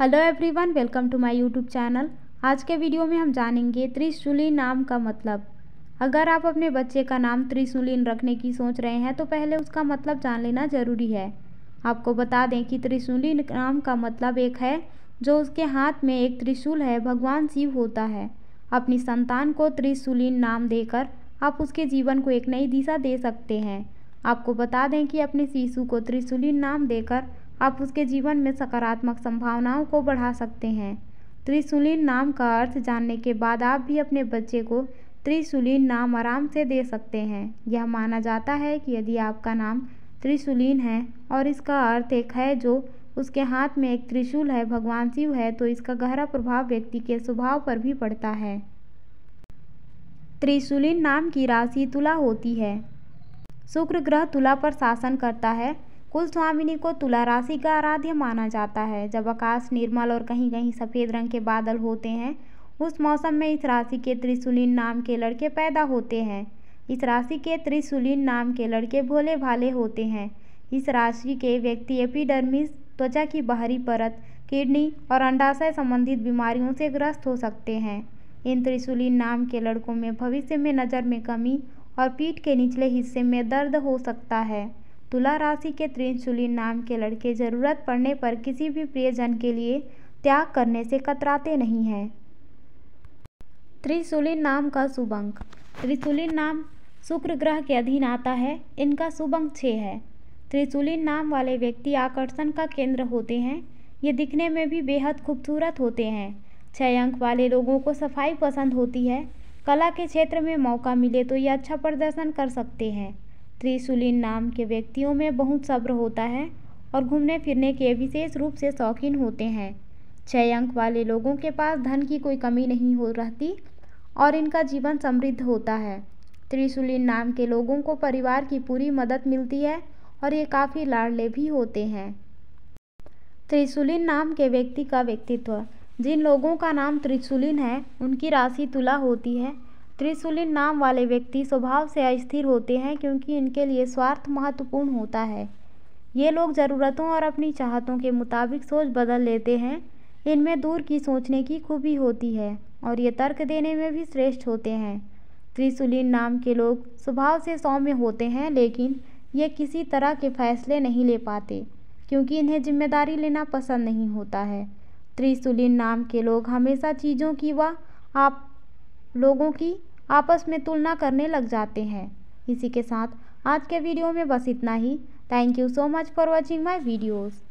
hello everyone welcome to my YouTube channel आज के video में हम जानेंगे त्रिशूलिन नाम का मतलब अगर आप अपने बच्चे का नाम त्रिशूलिन रखने की सोच रहे हैं तो पहले उसका मतलब जान लेना ज़रूरी है आपको बता दें कि त्रिशूलिन नाम का मतलब एक है जो उसके हाथ में एक त्रिशूल है भगवान शिव होता है अपनी संतान को त्रिशूलिन नाम देकर आप उसके जीवन को एक नई दिशा दे सकते हैं आपको बता दें कि अपने शिशु को त्रिशूलिन नाम देकर आप उसके जीवन में सकारात्मक संभावनाओं को बढ़ा सकते हैं त्रिशूलिन नाम का अर्थ जानने के बाद आप भी अपने बच्चे को त्रिशूलिन नाम आराम से दे सकते हैं यह माना जाता है कि यदि आपका नाम त्रिशूलिन है और इसका अर्थ एक है जो उसके हाथ में एक त्रिशूल है भगवान शिव है तो इसका गहरा प्रभाव व्यक्ति के स्वभाव पर भी पड़ता है त्रिशूलिन नाम की राशि तुला होती है शुक्र ग्रह तुला पर शासन करता है कुल स्वामिनी को तुला राशि का आराध्य माना जाता है जब आकाश निर्मल और कहीं कहीं सफ़ेद रंग के बादल होते हैं उस मौसम में इस राशि के त्रिशूलिन नाम के लड़के पैदा होते हैं इस राशि के त्रिशूलिन नाम के लड़के भोले भाले होते हैं इस राशि के व्यक्ति एपिडर्मिस त्वचा की बाहरी परत किडनी और अंडाशय संबंधित बीमारियों से ग्रस्त हो सकते हैं इन त्रिशूलिन नाम के लड़कों में भविष्य में नज़र में कमी और पीठ के निचले हिस्से में दर्द हो सकता है तुला राशि के त्रिंशुलिन नाम के लड़के ज़रूरत पड़ने पर किसी भी प्रियजन के लिए त्याग करने से कतराते नहीं हैं त्रिशूलिन नाम का शुभ अंक त्रिशुलिन नाम शुक्र ग्रह के अधीन आता है इनका शुभ अंक छः है त्रिशूलिन नाम वाले व्यक्ति आकर्षण का केंद्र होते हैं ये दिखने में भी बेहद खूबसूरत होते हैं छः अंक वाले लोगों को सफाई पसंद होती है कला के क्षेत्र में मौका मिले तो ये अच्छा प्रदर्शन कर सकते हैं त्रिशूलिन नाम के व्यक्तियों में बहुत सब्र होता है और घूमने फिरने के विशेष रूप से शौकीन होते हैं छः अंक वाले लोगों के पास धन की कोई कमी नहीं हो रहती और इनका जीवन समृद्ध होता है त्रिशूलिन नाम के लोगों को परिवार की पूरी मदद मिलती है और ये काफ़ी लाडले भी होते हैं त्रिशूलिन नाम के व्यक्ति का व्यक्तित्व जिन लोगों का नाम त्रिशूलिन है उनकी राशि तुला होती है त्रिशूलिन नाम वाले व्यक्ति स्वभाव से अस्थिर होते हैं क्योंकि इनके लिए स्वार्थ महत्वपूर्ण होता है ये लोग ज़रूरतों और अपनी चाहतों के मुताबिक सोच बदल लेते हैं इनमें दूर की सोचने की खूबी होती है और ये तर्क देने में भी श्रेष्ठ होते हैं त्रिशूलिन नाम के लोग स्वभाव से सौम्य होते हैं लेकिन ये किसी तरह के फैसले नहीं ले पाते क्योंकि इन्हें जिम्मेदारी लेना पसंद नहीं होता है त्रिशूलिन नाम के लोग हमेशा चीज़ों की व आप लोगों की आपस में तुलना करने लग जाते हैं इसी के साथ आज के वीडियो में बस इतना ही thank you so much for watching my videos